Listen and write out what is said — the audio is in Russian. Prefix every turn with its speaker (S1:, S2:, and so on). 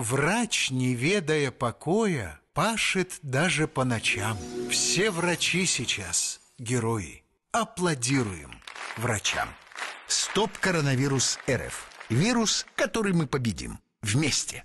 S1: Врач, не ведая покоя, пашет даже по ночам. Все врачи сейчас герои. Аплодируем врачам. Стоп коронавирус РФ. Вирус, который мы победим. Вместе.